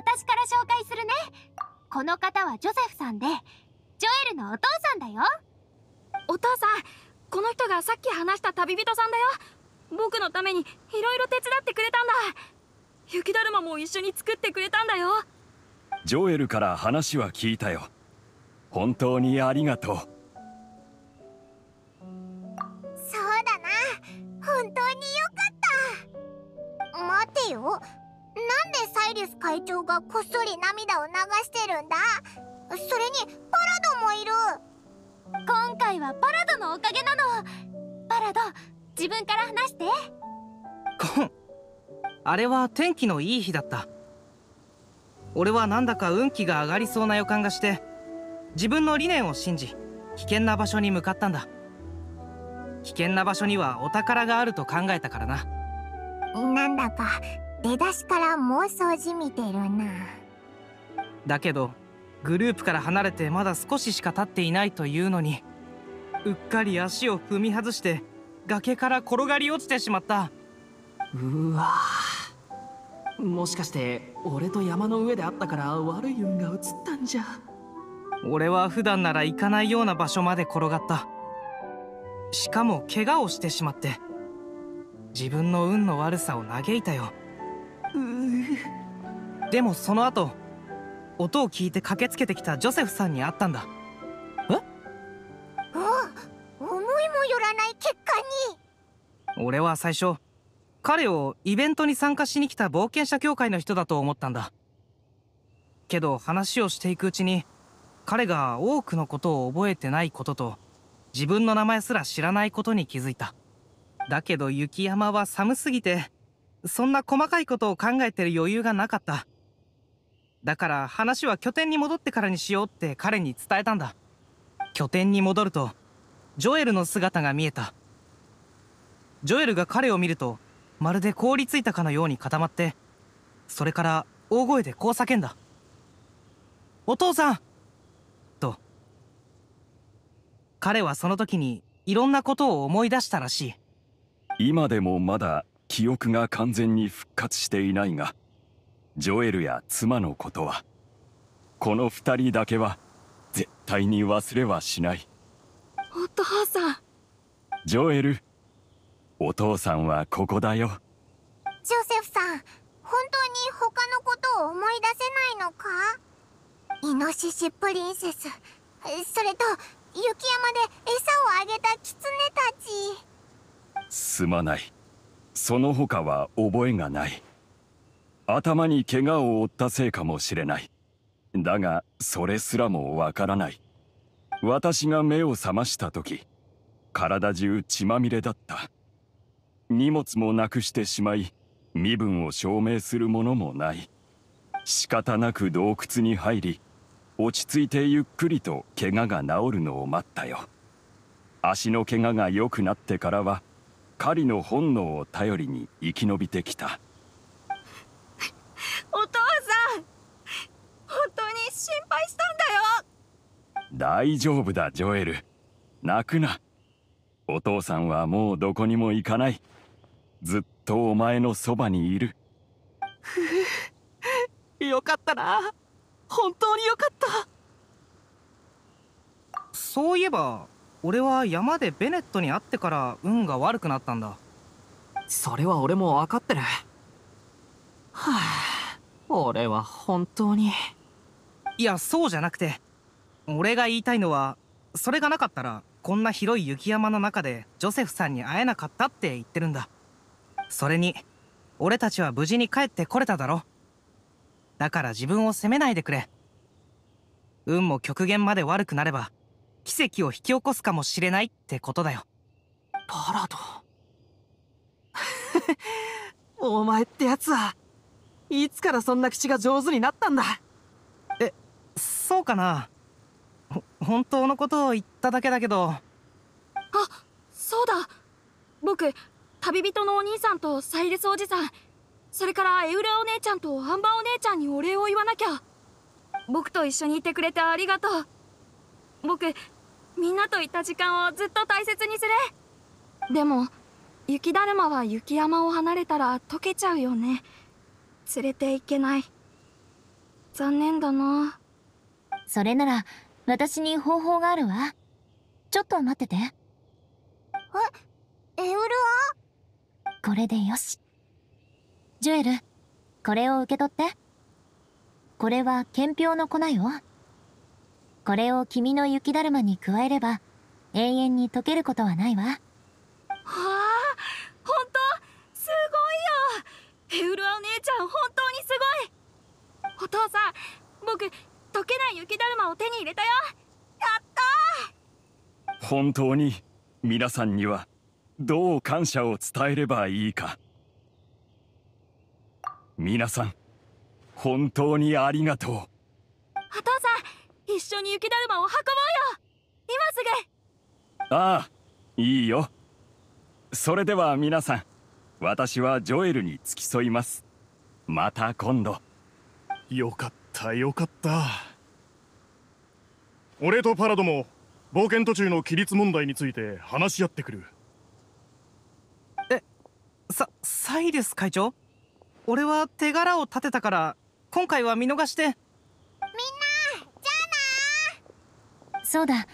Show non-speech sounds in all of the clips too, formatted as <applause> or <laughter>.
私から紹介するねこの方はジョセフさんでジョエルのお父さんだよお父さんこの人がさっき話した旅人さんだよ僕のためにいろいろ手伝ってくれたんだ雪だるまも一緒に作ってくれたんだよジョエルから話は聞いたよ本当にありがとうそうだな本当によかった待てよなんでサイリス会長がこっそり涙を流してるんだそれにパラドもいる今回はパラドのおかげなのパラド自分から話してコンあれは天気のいい日だった俺はなんだか運気が上がりそうな予感がして自分の理念を信じ危険な場所に向かったんだ危険な場所にはお宝があると考えたからななんだか出だしから妄想じみてるなだけどグループから離れてまだ少ししか経っていないというのにうっかり足を踏み外して崖から転がり落ちてしまったうわもしかして俺と山の上であったから悪い運が移ったんじゃ俺は普段なら行かないような場所まで転がったしかも怪我をしてしまって自分の運の悪さを嘆いたよ <laughs> でもその後音を聞いて駆けつけてきたジョセフさんに会ったんだえあ思いもよらない結果に俺は最初彼をイベントに参加しに来た冒険者協会の人だと思ったんだけど話をしていくうちに彼が多くのことを覚えてないことと自分の名前すら知らないことに気づいただけど雪山は寒すぎてそんな細かいことを考えてる余裕がなかった。だから話は拠点に戻ってからにしようって彼に伝えたんだ。拠点に戻ると、ジョエルの姿が見えた。ジョエルが彼を見ると、まるで凍りついたかのように固まって、それから大声でこう叫んだ。お父さんと。彼はその時にいろんなことを思い出したらしい。今でもまだ記憶が完全に復活していないがジョエルや妻のことはこの2人だけは絶対に忘れはしないお父さんジョエルお父さんはここだよジョセフさん本当に他のことを思い出せないのかイノシシプリンセスそれと雪山で餌をあげたキツネたちすまないその他は覚えがない頭に怪我を負ったせいかもしれないだがそれすらもわからない私が目を覚ました時体中血まみれだった荷物もなくしてしまい身分を証明するものもない仕方なく洞窟に入り落ち着いてゆっくりと怪我が治るのを待ったよ足の怪我が良くなってからは狩りの本能を頼りに生き延びてきたお父さん本当に心配したんだよ大丈夫だジョエル泣くなお父さんはもうどこにも行かないずっとお前のそばにいる <laughs> よかったな本当によかったそういえば俺は山でベネットに会ってから運が悪くなったんだそれは俺も分かってるはあ俺は本当にいやそうじゃなくて俺が言いたいのはそれがなかったらこんな広い雪山の中でジョセフさんに会えなかったって言ってるんだそれに俺たちは無事に帰ってこれただろだから自分を責めないでくれ運も極限まで悪くなれば奇跡を引き起こすかもしれないってことだよパラド <laughs> お前ってやつはいつからそんな口が上手になったんだえそうかな本当のことを言っただけだけどあそうだ僕旅人のお兄さんとサイレスおじさんそれからエウレお姉ちゃんとアンバーお姉ちゃんにお礼を言わなきゃ僕と一緒にいてくれてありがとう僕みんなといた時間をずっと大切にするでも雪だるまは雪山を離れたら溶けちゃうよね連れていけない残念だなそれなら私に方法があるわちょっと待っててえエウルはこれでよしジュエルこれを受け取ってこれは検票の粉よこれを君の雪だるまに加えれば永遠に溶けることはないわはあ本当すごいよヘウルアお姉ちゃん本当にすごいお父さん僕溶けない雪だるまを手に入れたよやった本当に皆さんにはどう感謝を伝えればいいか皆さん本当にありがとう一緒に雪だるまを運ぼうよ今すぐああいいよそれでは皆さん私はジョエルに付き添いますまた今度よかったよかった俺とパラドも冒険途中の規律問題について話し合ってくるえさサイリス会長俺は手柄を立てたから今回は見逃してそうだ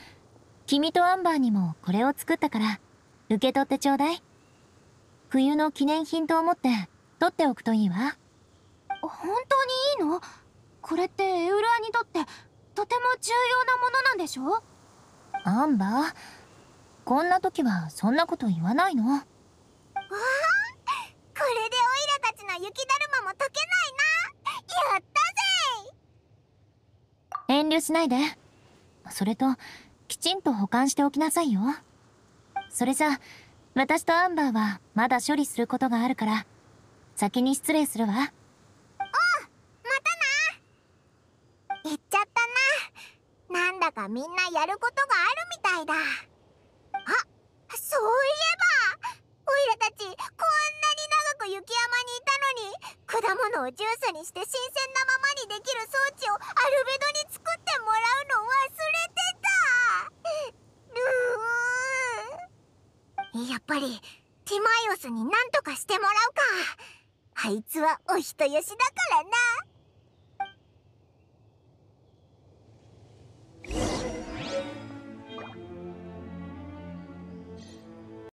君とアンバーにもこれを作ったから受け取ってちょうだい冬の記念品と思って取っておくといいわ本当にいいのこれってエウラーにとってとても重要なものなんでしょアンバーこんな時はそんなこと言わないのわあこれでオイラたちの雪だるまも溶けないなやったぜ遠慮しないでそれと、きちんと保管しておきなさいよ。それじゃ、私とアンバーはまだ処理することがあるから、先に失礼するわ。おう、またな。言っちゃったな。なんだかみんなやることがあるみたいだ。あ、そういえば、オイラたちこんなに長く雪山にいたのに、果物をジュースにして新鮮なままにできる装置をアルベドに作やっぱりティマイオスに何とかしてもらうかあいつはお人よしだからな